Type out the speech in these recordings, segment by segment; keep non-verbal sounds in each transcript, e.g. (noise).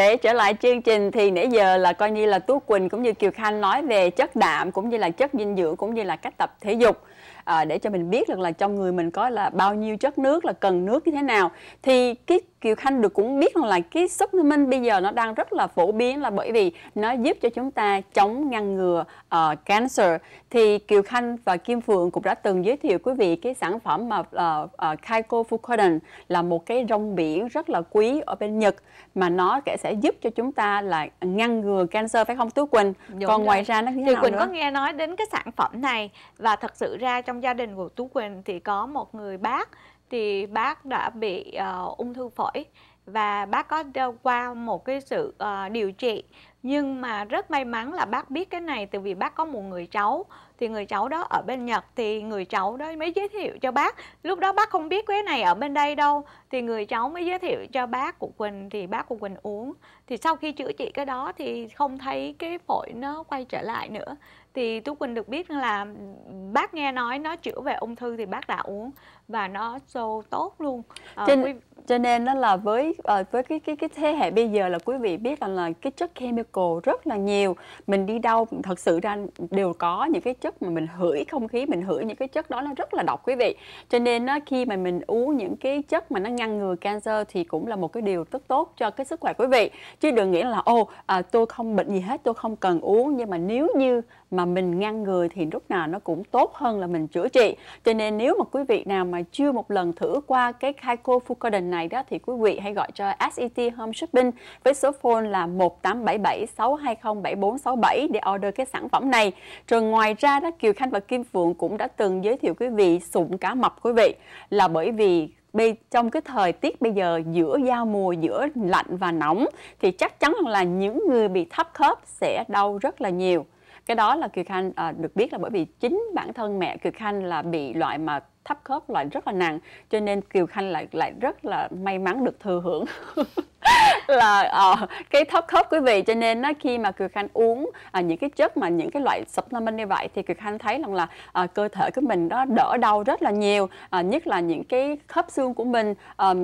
để trở lại chương trình thì nãy giờ là coi như là Tú Quỳnh cũng như Kiều Khanh nói về chất đạm cũng như là chất dinh dưỡng cũng như là cách tập thể dục à, để cho mình biết được là trong người mình có là bao nhiêu chất nước là cần nước như thế nào thì cái Kiều Khanh được cũng biết là cái supplement bây giờ nó đang rất là phổ biến là bởi vì nó giúp cho chúng ta chống ngăn ngừa uh, cancer. Thì Kiều Khanh và Kim Phượng cũng đã từng giới thiệu quý vị cái sản phẩm mà uh, uh, Kaiko Fukoden là một cái rong biển rất là quý ở bên Nhật mà nó sẽ giúp cho chúng ta là ngăn ngừa cancer phải không Tú Quỳnh? Đúng Còn rồi. ngoài ra nó như thế nào Quỳnh nữa? có nghe nói đến cái sản phẩm này và thật sự ra trong gia đình của Tú Quỳnh thì có một người bác thì bác đã bị uh, ung thư phổi và bác có qua một cái sự uh, điều trị nhưng mà rất may mắn là bác biết cái này từ vì bác có một người cháu thì người cháu đó ở bên Nhật thì người cháu đó mới giới thiệu cho bác lúc đó bác không biết cái này ở bên đây đâu thì người cháu mới giới thiệu cho bác của Quỳnh thì bác của Quỳnh uống thì sau khi chữa trị cái đó thì không thấy cái phổi nó quay trở lại nữa thì Tú Quỳnh được biết là bác nghe nói nó chữa về ung thư thì bác đã uống và nó show tốt luôn à, ờ, cho, quý... cho nên nó là với ờ, với cái cái cái thế hệ bây giờ là quý vị biết rằng là, cái chất chemical rất là nhiều mình đi đâu thật sự ra đều có những cái chất mà mình hửi không khí mình hửi những cái chất đó nó rất là độc quý vị cho nên đó, khi mà mình uống những cái chất mà nó ngăn ngừa cancer thì cũng là một cái điều rất tốt cho cái sức khỏe quý vị chứ đừng nghĩ là ô à, tôi không bệnh gì hết tôi không cần uống nhưng mà nếu như mà mình ngăn ngừa thì lúc nào nó cũng tốt hơn là mình chữa trị cho nên nếu mà quý vị nào mà chưa một lần thử qua cái Kaiko Food Garden này đó thì quý vị hãy gọi cho SET Home Shopping với số phone là 1877 620 7467 để order cái sản phẩm này. Rồi ngoài ra đó Kiều Khanh và Kim Phượng cũng đã từng giới thiệu quý vị sụn cá mập quý vị là bởi vì bây trong cái thời tiết bây giờ giữa giao mùa giữa lạnh và nóng thì chắc chắn là những người bị thấp khớp sẽ đau rất là nhiều cái đó là kiều khanh à, được biết là bởi vì chính bản thân mẹ kiều khanh là bị loại mà thấp khớp lại rất là nặng cho nên kiều khanh lại lại rất là may mắn được thừa hưởng (laughs) (laughs) là uh, cái thấp khớp quý vị cho nên uh, khi mà Kiều Khanh uống uh, những cái chất mà những cái loại supplement như vậy thì Kiều Khanh thấy rằng là uh, cơ thể của mình đó đỡ đau rất là nhiều uh, nhất là những cái khớp xương của mình uh,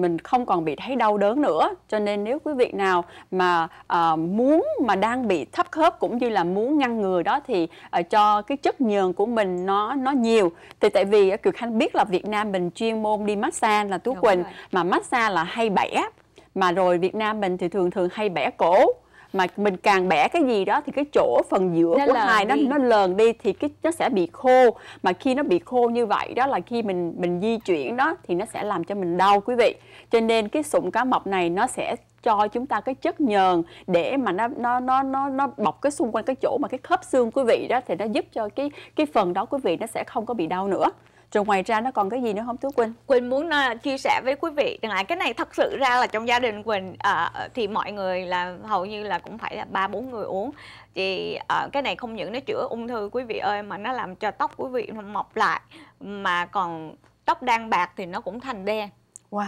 mình không còn bị thấy đau đớn nữa cho nên nếu quý vị nào mà uh, muốn mà đang bị thấp khớp cũng như là muốn ngăn ngừa đó thì uh, cho cái chất nhờn của mình nó nó nhiều thì tại vì uh, Kiều Khanh biết là Việt Nam mình chuyên môn đi massage là Tú Quỳnh rồi. mà massage là hay bẻ mà rồi Việt Nam mình thì thường thường hay bẻ cổ mà mình càng bẻ cái gì đó thì cái chỗ phần giữa nó của hai nó nó lờn đi thì cái nó sẽ bị khô mà khi nó bị khô như vậy đó là khi mình mình di chuyển đó thì nó sẽ làm cho mình đau quý vị cho nên cái sụn cá mập này nó sẽ cho chúng ta cái chất nhờn để mà nó nó nó nó nó bọc cái xung quanh cái chỗ mà cái khớp xương quý vị đó thì nó giúp cho cái cái phần đó quý vị nó sẽ không có bị đau nữa rồi ngoài ra nó còn cái gì nữa không Tú Quỳnh? Quỳnh muốn uh, chia sẻ với quý vị rằng là cái này thật sự ra là trong gia đình Quỳnh uh, thì mọi người là hầu như là cũng phải là ba bốn người uống thì uh, cái này không những nó chữa ung thư quý vị ơi mà nó làm cho tóc quý vị mọc lại mà còn tóc đang bạc thì nó cũng thành đen. Wow.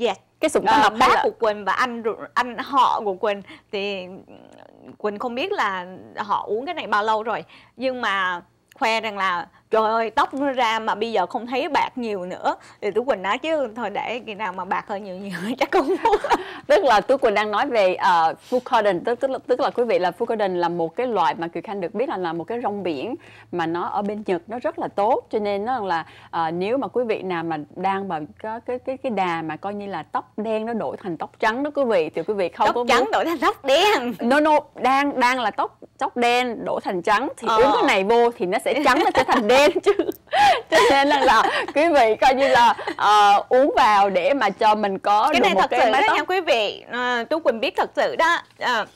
Yes. Cái sụn tóc bác của Quỳnh và anh anh họ của Quỳnh thì Quỳnh không biết là họ uống cái này bao lâu rồi nhưng mà khoe rằng là trời ơi tóc nó ra mà bây giờ không thấy bạc nhiều nữa thì tú quỳnh nói chứ thôi để khi nào mà bạc hơi nhiều nhiều (laughs) chắc cũng (laughs) tức là tú quỳnh đang nói về uh, ờ, fucoden tức tức là, tức là quý vị là fucoden là một cái loại mà kiều khanh được biết là là một cái rong biển mà nó ở bên nhật nó rất là tốt cho nên nó là uh, nếu mà quý vị nào mà đang mà có cái cái cái đà mà coi như là tóc đen nó đổi thành tóc trắng đó quý vị thì quý vị không tóc có trắng muốn... đổi thành tóc đen no no đang đang là tóc tóc đen đổi thành trắng thì ờ. uống cái này vô thì nó sẽ trắng nó sẽ thành đen trend chứ cho nên là, là quý vị coi như là uh, uống vào để mà cho mình có cái này thật cái sự đó tóc. nha quý vị uh, tú quỳnh biết thật sự đó uh,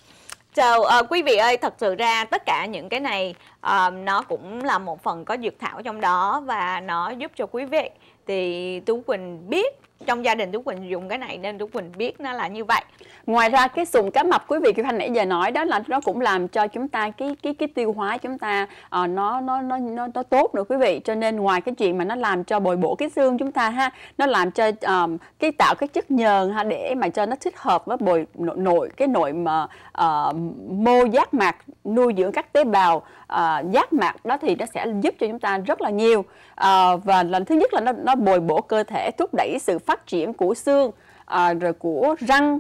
Chào uh, quý vị ơi, thật sự ra tất cả những cái này uh, nó cũng là một phần có dược thảo trong đó và nó giúp cho quý vị. Thì Tú Quỳnh biết trong gia đình Tú Quỳnh dùng cái này nên Tú Quỳnh biết nó là như vậy ngoài ra cái sùng cá mập quý vị Kim Thanh nãy giờ nói đó là nó cũng làm cho chúng ta cái cái cái tiêu hóa chúng ta uh, nó, nó nó nó nó tốt nữa quý vị cho nên ngoài cái chuyện mà nó làm cho bồi bổ cái xương chúng ta ha nó làm cho um, cái tạo cái chất nhờn ha để mà cho nó thích hợp với bồi nội, nội cái nội mà uh, mô giác mạc nuôi dưỡng các tế bào à, giác mạc đó thì nó sẽ giúp cho chúng ta rất là nhiều à, và lần thứ nhất là nó, nó bồi bổ cơ thể thúc đẩy sự phát triển của xương à, rồi của răng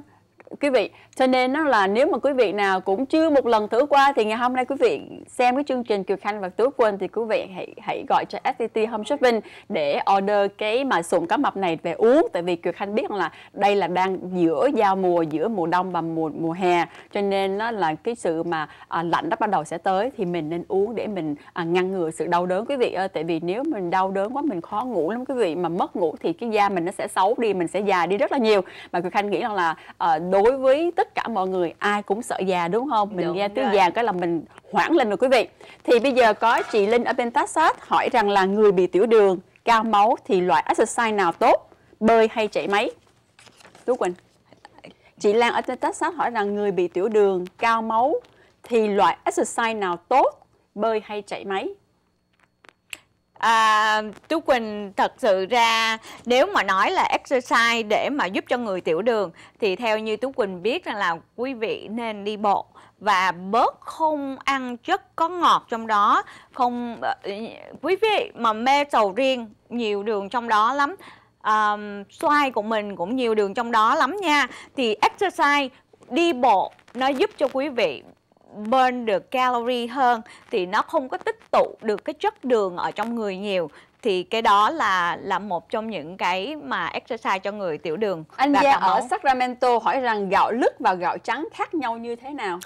quý vị cho nên nó là nếu mà quý vị nào cũng chưa một lần thử qua thì ngày hôm nay quý vị xem cái chương trình Kiều Khanh và Tú Quân thì quý vị hãy hãy gọi cho SCT Home Shopping để order cái mà sụn cá mập này về uống tại vì Kiều Khanh biết rằng là đây là đang giữa giao mùa giữa mùa đông và mùa mùa hè cho nên nó là cái sự mà à, lạnh đã bắt đầu sẽ tới thì mình nên uống để mình à, ngăn ngừa sự đau đớn quý vị ơi tại vì nếu mình đau đớn quá mình khó ngủ lắm quý vị mà mất ngủ thì cái da mình nó sẽ xấu đi mình sẽ già đi rất là nhiều mà Kiều Khanh nghĩ rằng là à, đối với tất cả mọi người ai cũng sợ già đúng không mình đúng nghe tiếng già cái là mình hoảng lên rồi quý vị thì bây giờ có chị linh ở bên Texas hỏi rằng là người bị tiểu đường cao máu thì loại exercise nào tốt bơi hay chạy máy tú quỳnh chị lan ở bên Texas hỏi rằng người bị tiểu đường cao máu thì loại exercise nào tốt bơi hay chạy máy À, Tú Quỳnh thật sự ra nếu mà nói là exercise để mà giúp cho người tiểu đường thì theo như Tú Quỳnh biết rằng là quý vị nên đi bộ và bớt không ăn chất có ngọt trong đó không ờ, quý vị mà mê sầu riêng nhiều đường trong đó lắm um, xoài của mình cũng nhiều đường trong đó lắm nha thì exercise đi bộ nó giúp cho quý vị burn được calorie hơn thì nó không có tích tụ được cái chất đường ở trong người nhiều thì cái đó là là một trong những cái mà exercise cho người tiểu đường. Anh Gia ở Sacramento hỏi rằng gạo lứt và gạo trắng khác nhau như thế nào?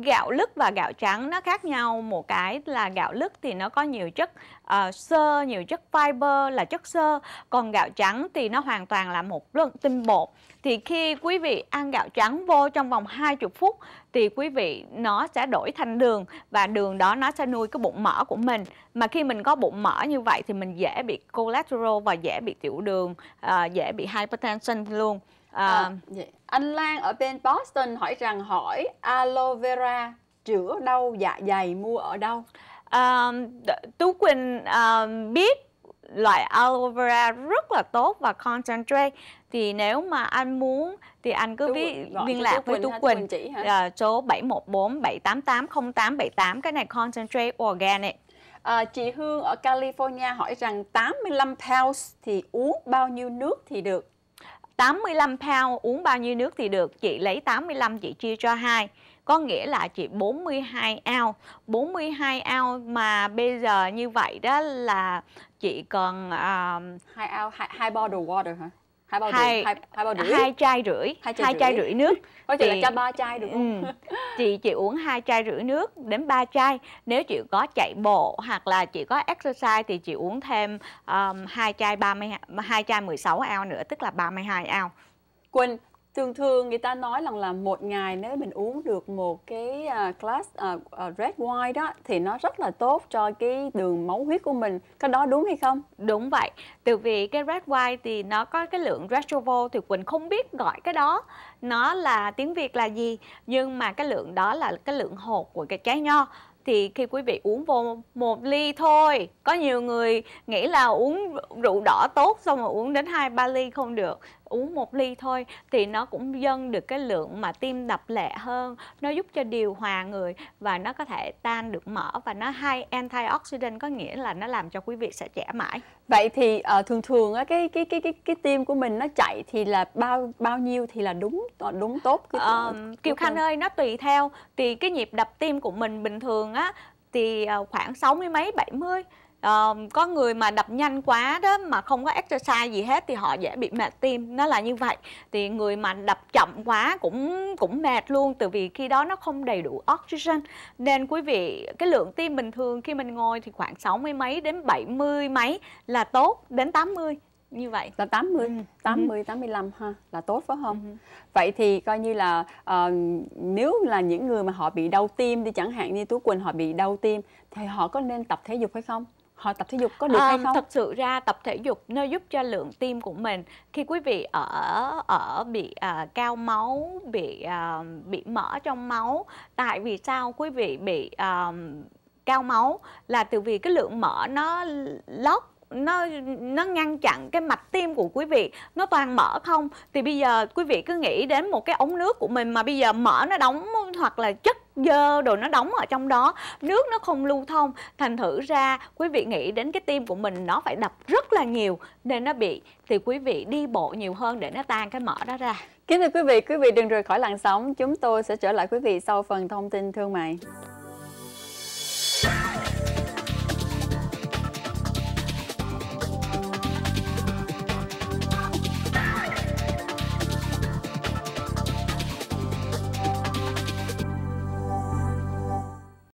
gạo lứt và gạo trắng nó khác nhau một cái là gạo lứt thì nó có nhiều chất uh, xơ nhiều chất fiber là chất xơ còn gạo trắng thì nó hoàn toàn là một lượng tinh bột thì khi quý vị ăn gạo trắng vô trong vòng 20 phút thì quý vị nó sẽ đổi thành đường và đường đó nó sẽ nuôi cái bụng mỡ của mình mà khi mình có bụng mỡ như vậy thì mình dễ bị cholesterol và dễ bị tiểu đường uh, dễ bị hypertension luôn à, anh Lan ở bên Boston hỏi rằng hỏi aloe vera chữa đau dạ dày mua ở đâu à, Tú Quỳnh à, biết loại aloe vera rất là tốt và concentrate thì nếu mà anh muốn thì anh cứ viết liên lạc với Tú Quỳnh, Quỳnh à, số 714 788 0878 cái này concentrate organic à, chị Hương ở California hỏi rằng 85 pounds thì uống bao nhiêu nước thì được 85 pound uống bao nhiêu nước thì được chị lấy 85 chị chia cho 2 có nghĩa là chị 42 ao 42 ao mà bây giờ như vậy đó là chị còn uh, hai ao hai, hai bottle water hả hai bao hai, rưỡi hai, hai bao rưỡi hai chai rưỡi hai chai, hai rưỡi. chai nước (laughs) có chị, là cho ba chai được không ừ, chị chị uống hai chai rưỡi nước đến ba chai nếu chị có chạy bộ hoặc là chị có exercise thì chị uống thêm um, hai chai ba mươi hai chai 16 ao nữa tức là 32 ao quên thường thường người ta nói rằng là một ngày nếu mình uống được một cái à, glass à, à, red wine đó thì nó rất là tốt cho cái đường máu huyết của mình cái đó đúng hay không đúng vậy từ vì cái red wine thì nó có cái lượng retrovol thì quỳnh không biết gọi cái đó nó là tiếng việt là gì nhưng mà cái lượng đó là cái lượng hột của cái trái nho thì khi quý vị uống vô một ly thôi có nhiều người nghĩ là uống rượu đỏ tốt xong rồi uống đến hai ba ly không được uống một ly thôi thì nó cũng dâng được cái lượng mà tim đập lẹ hơn nó giúp cho điều hòa người và nó có thể tan được mỡ và nó hay antioxidant có nghĩa là nó làm cho quý vị sẽ trẻ mãi vậy thì uh, thường thường cái cái cái cái cái tim của mình nó chạy thì là bao bao nhiêu thì là đúng đúng tốt cái, uh, Kiều Khanh ơi nó tùy theo thì cái nhịp đập tim của mình bình thường á thì ờ, khoảng 60 mấy 70 uh, có người mà đập nhanh quá đó mà không có exercise gì hết thì họ dễ bị mệt tim nó là như vậy thì người mà đập chậm quá cũng cũng mệt luôn từ vì khi đó nó không đầy đủ oxygen nên quý vị cái lượng tim bình thường khi mình ngồi thì khoảng 60 mấy đến 70 mấy là tốt đến 80 như vậy là 80 ừ. 80 ừ. 85 ha là tốt phải không? Ừ. Vậy thì coi như là uh, nếu là những người mà họ bị đau tim đi chẳng hạn như Tú Quỳnh họ bị đau tim thì họ có nên tập thể dục hay không? họ tập thể dục có được à, hay ờ, không? Thật sự ra tập thể dục nó giúp cho lượng tim của mình khi quý vị ở ở bị à, cao máu, bị à, bị mỡ trong máu. Tại vì sao quý vị bị à, cao máu là từ vì cái lượng mỡ nó lót nó nó ngăn chặn cái mạch tim của quý vị nó toàn mở không thì bây giờ quý vị cứ nghĩ đến một cái ống nước của mình mà bây giờ mở nó đóng hoặc là chất dơ đồ nó đóng ở trong đó nước nó không lưu thông thành thử ra quý vị nghĩ đến cái tim của mình nó phải đập rất là nhiều nên nó bị thì quý vị đi bộ nhiều hơn để nó tan cái mỡ đó ra kính thưa quý vị quý vị đừng rời khỏi làn sóng chúng tôi sẽ trở lại quý vị sau phần thông tin thương mại